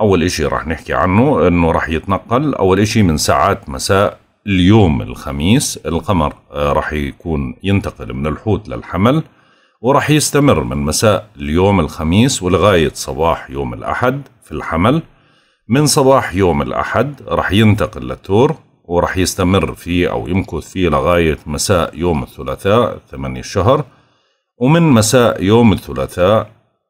اول اشي رح نحكي عنه انه رح يتنقل اول اشي من ساعات مساء اليوم الخميس القمر آه، رح يكون ينتقل من الحوت للحمل ورح يستمر من مساء اليوم الخميس ولغاية صباح يوم الأحد في الحمل من صباح يوم الأحد رح ينتقل للثور ورح يستمر فيه أو يمكث فيه لغاية مساء يوم الثلاثاء ثمانية الشهر ومن مساء يوم الثلاثاء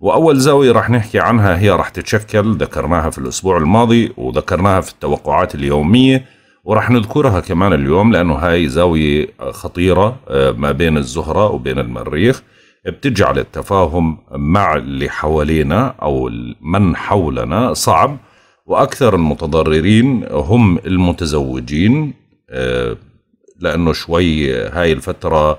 وأول زاوية رح نحكي عنها هي رح تتشكل ذكرناها في الأسبوع الماضي وذكرناها في التوقعات اليومية ورح نذكرها كمان اليوم لأنه هاي زاوية آه، خطيرة آه، ما بين الزهرة وبين المريخ بتجعل التفاهم مع اللي حوالينا أو من حولنا صعب وأكثر المتضررين هم المتزوجين آه، لأنه شوي هاي الفترة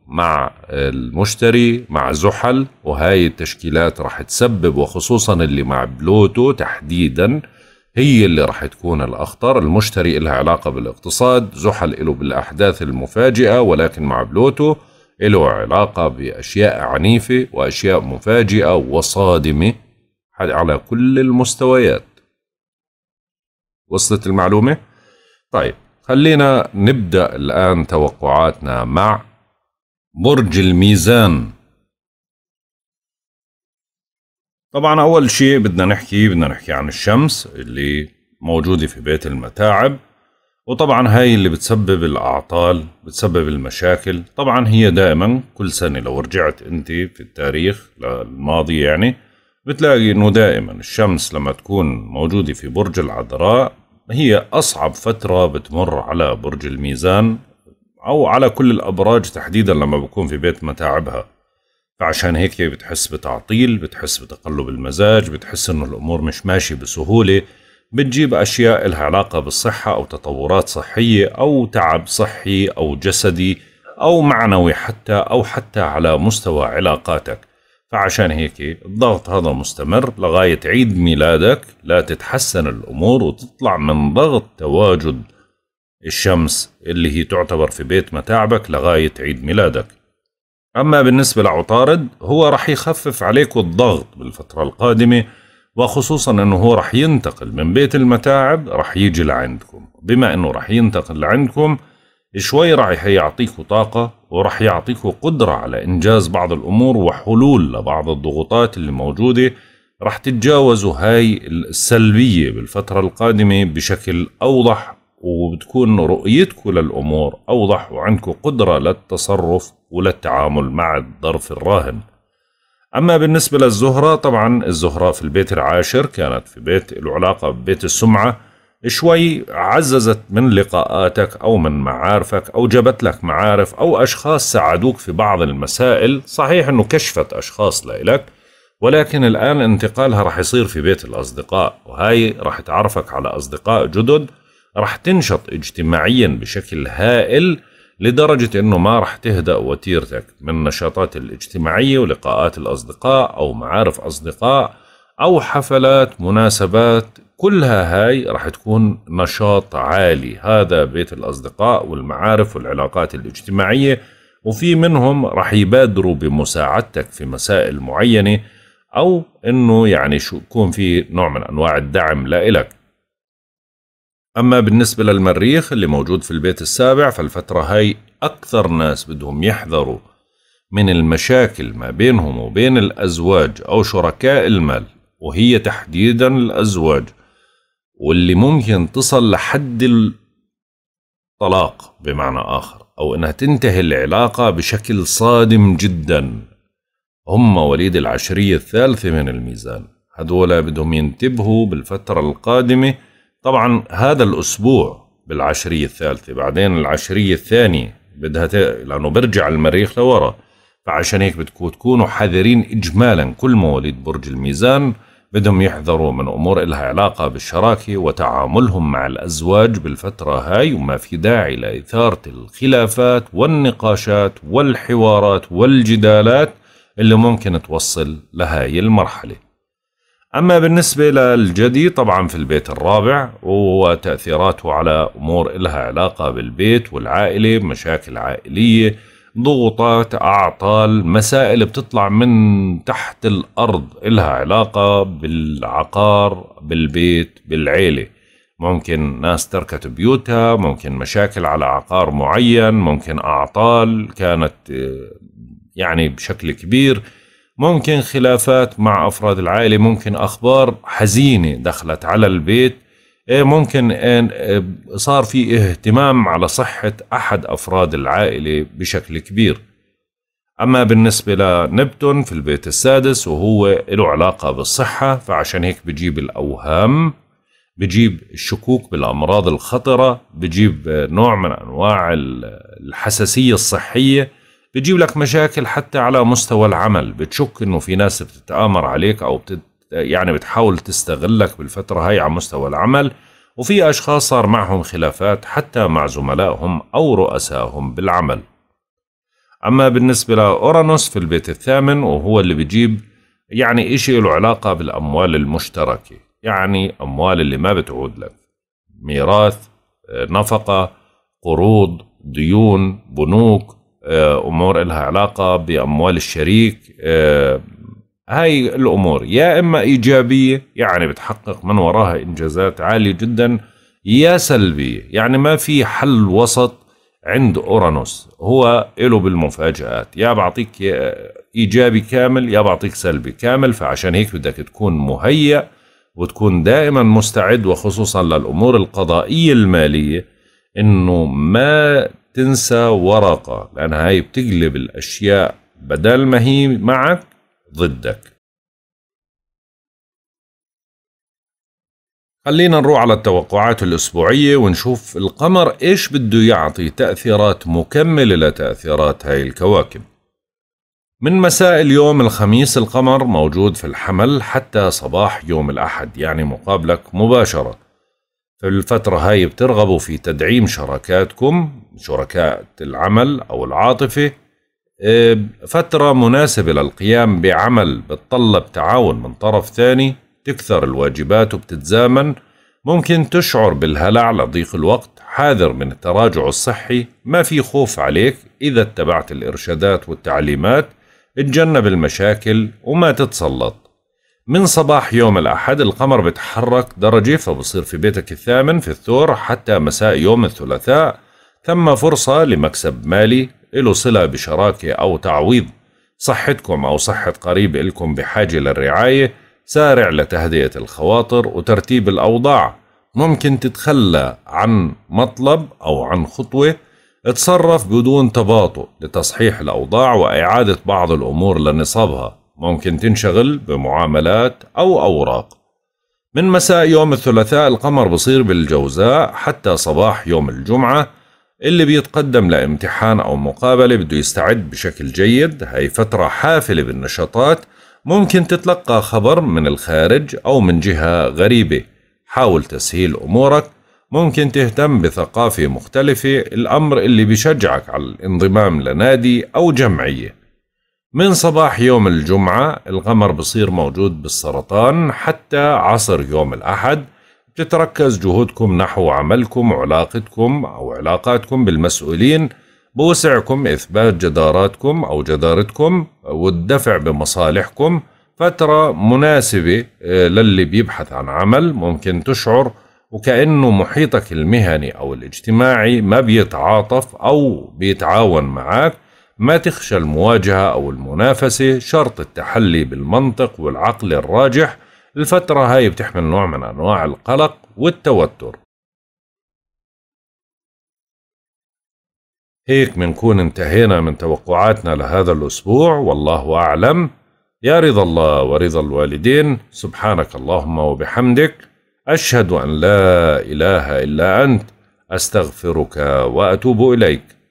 مع المشتري مع زحل وهاي التشكيلات راح تسبب وخصوصا اللي مع بلوتو تحديدا هي اللي راح تكون الأخطر المشتري إلها علاقة بالاقتصاد زحل إله بالأحداث المفاجئة ولكن مع بلوتو إله علاقة بأشياء عنيفة وأشياء مفاجئة وصادمة على كل المستويات وصلت المعلومة؟ طيب خلينا نبدأ الآن توقعاتنا مع برج الميزان طبعا أول شيء بدنا نحكي بدنا نحكي عن الشمس اللي موجودة في بيت المتاعب وطبعا هاي اللي بتسبب الأعطال بتسبب المشاكل طبعا هي دائما كل سنة لو رجعت أنت في التاريخ للماضي يعني بتلاقي أنه دائما الشمس لما تكون موجودة في برج العذراء هي أصعب فترة بتمر على برج الميزان أو على كل الأبراج تحديدا لما بكون في بيت متاعبها فعشان هيك بتحس بتعطيل بتحس بتقلب المزاج بتحس إنه الأمور مش ماشية بسهولة بتجيب أشياء إلها علاقة بالصحة أو تطورات صحية أو تعب صحي أو جسدي أو معنوي حتى أو حتى على مستوى علاقاتك فعشان هيك الضغط هذا مستمر لغاية عيد ميلادك لا تتحسن الأمور وتطلع من ضغط تواجد الشمس اللي هي تعتبر في بيت متاعبك لغاية عيد ميلادك أما بالنسبة لعطارد هو رح يخفف عليك الضغط بالفترة القادمة وخصوصا أنه هو رح ينتقل من بيت المتاعب رح يجي لعندكم بما أنه رح ينتقل لعندكم شوي رح يعطيك طاقة ورح يعطيك قدرة على إنجاز بعض الأمور وحلول لبعض الضغوطات اللي موجودة رح تتجاوزوا هاي السلبية بالفترة القادمة بشكل أوضح وبتكون رؤيتكم للأمور أوضح وعندكم قدرة للتصرف وللتعامل مع الظرف الراهن أما بالنسبة للزهرة طبعا الزهرة في البيت العاشر كانت في بيت العلاقة ببيت السمعة شوي عززت من لقاءاتك أو من معارفك أو جبت لك معارف أو أشخاص ساعدوك في بعض المسائل صحيح أنه كشفت أشخاص لإلك ولكن الآن انتقالها رح يصير في بيت الأصدقاء وهاي رح تعرفك على أصدقاء جدد رح تنشط اجتماعيا بشكل هائل لدرجة أنه ما رح تهدأ وتيرتك من النشاطات الاجتماعية ولقاءات الأصدقاء أو معارف أصدقاء أو حفلات مناسبات كلها هاي رح تكون نشاط عالي هذا بيت الأصدقاء والمعارف والعلاقات الاجتماعية وفي منهم رح يبادروا بمساعدتك في مسائل معينة أو أنه يعني شو يكون في نوع من أنواع الدعم لإلك أما بالنسبة للمريخ اللي موجود في البيت السابع فالفترة هاي أكثر ناس بدهم يحذروا من المشاكل ما بينهم وبين الأزواج أو شركاء المال وهي تحديدا الأزواج واللي ممكن تصل لحد الطلاق بمعنى آخر أو أنها تنتهي العلاقة بشكل صادم جدا هم وليد العشرية الثالثة من الميزان هذولا بدهم ينتبهوا بالفترة القادمة طبعا هذا الأسبوع بالعشرية الثالثة بعدين العشرية الثانية بدها ت... لأنه برجع المريخ لورا فعشان هيك بدكم تكونوا حذرين إجمالا كل مواليد برج الميزان بدهم يحذروا من أمور إلها علاقة بالشراكة وتعاملهم مع الأزواج بالفترة هاي وما في داعي لإثارة الخلافات والنقاشات والحوارات والجدالات اللي ممكن توصل لهاي المرحله أما بالنسبة للجدي طبعا في البيت الرابع وتأثيراته على أمور إلها علاقة بالبيت والعائلة مشاكل عائلية ضغوطات أعطال مسائل بتطلع من تحت الأرض إلها علاقة بالعقار بالبيت بالعيلة ممكن ناس تركت بيوتها ممكن مشاكل على عقار معين ممكن أعطال كانت آه، يعني بشكل كبير ممكن خلافات مع أفراد العائلة ممكن أخبار حزينة دخلت على البيت إيه، ممكن إيه، صار في اهتمام على صحة أحد أفراد العائلة بشكل كبير أما بالنسبة لنبتون في البيت السادس وهو له علاقة بالصحة فعشان هيك بجيب الأوهام بجيب الشكوك بالأمراض الخطرة بجيب نوع من أنواع الحساسية الصحية بتجيب لك مشاكل حتى على مستوى العمل بتشك انه في ناس بتتآمر عليك او بتت يعني بتحاول تستغلك بالفترة هاي على مستوى العمل وفي أشخاص صار معهم خلافات حتى مع زملائهم أو رؤسائهم بالعمل أما بالنسبة لأورانوس في البيت الثامن وهو اللي بيجيب يعني إشي له علاقة بالأموال المشتركة يعني أموال اللي ما بتعود لك ميراث آه، نفقة قروض ديون بنوك آه، امور لها علاقه باموال الشريك آه، هاي الامور يا اما ايجابيه يعني بتحقق من وراها انجازات عاليه جدا يا سلبيه يعني ما في حل وسط عند اورانوس هو له بالمفاجات يا بعطيك ايجابي كامل يا بعطيك سلبي كامل فعشان هيك بدك تكون مهيأ وتكون دائما مستعد وخصوصا للامور القضائيه الماليه انه ما تنسى ورقة لأن هاي بتقلب الأشياء بدل ما هي معك ضدك خلينا نروح على التوقعات الأسبوعية ونشوف القمر إيش بده يعطي تأثيرات مكملة لتأثيرات هاي الكواكب من مساء اليوم الخميس القمر موجود في الحمل حتى صباح يوم الأحد يعني مقابلك مباشرة في الفترة هاي بترغبوا في تدعيم شراكاتكم شركاء العمل أو العاطفة آه، فترة مناسبة للقيام بعمل بتطلب تعاون من طرف ثاني تكثر الواجبات وبتتزامن ممكن تشعر بالهلع لضيق الوقت حاذر من التراجع الصحي ما في خوف عليك إذا اتبعت الإرشادات والتعليمات اتجنب المشاكل وما تتسلط من صباح يوم الأحد القمر بتحرك درجة فبصير في بيتك الثامن في الثور حتى مساء يوم الثلاثاء ثم فرصة لمكسب مالي له صلة بشراكة أو تعويض صحتكم أو صحة قريب إلكم بحاجة للرعاية سارع لتهدئة الخواطر وترتيب الأوضاع ممكن تتخلى عن مطلب أو عن خطوة اتصرف بدون تباطؤ لتصحيح الأوضاع وإعادة بعض الأمور لنصابها ممكن تنشغل بمعاملات أو أوراق من مساء يوم الثلاثاء القمر بصير بالجوزاء حتى صباح يوم الجمعة اللي بيتقدم لامتحان أو مقابلة بده يستعد بشكل جيد هاي فترة حافلة بالنشاطات ممكن تتلقى خبر من الخارج أو من جهة غريبة حاول تسهيل أمورك ممكن تهتم بثقافة مختلفة الأمر اللي بيشجعك على الانضمام لنادي أو جمعية من صباح يوم الجمعة الغمر بصير موجود بالسرطان حتى عصر يوم الأحد بتتركز جهودكم نحو عملكم وعلاقتكم أو علاقاتكم بالمسؤولين بوسعكم إثبات جداراتكم أو جدارتكم والدفع بمصالحكم فترة مناسبة آه، للي بيبحث عن عمل ممكن تشعر وكأنه محيطك المهني أو الاجتماعي ما بيتعاطف أو بيتعاون معك ما تخشى المواجهة أو المنافسة شرط التحلي بالمنطق والعقل الراجح الفترة هاي بتحمل نوع من أنواع القلق والتوتر هيك منكون انتهينا من توقعاتنا لهذا الأسبوع والله أعلم يا رضا الله ورضا الوالدين سبحانك اللهم وبحمدك أشهد أن لا إله إلا أنت أستغفرك وأتوب إليك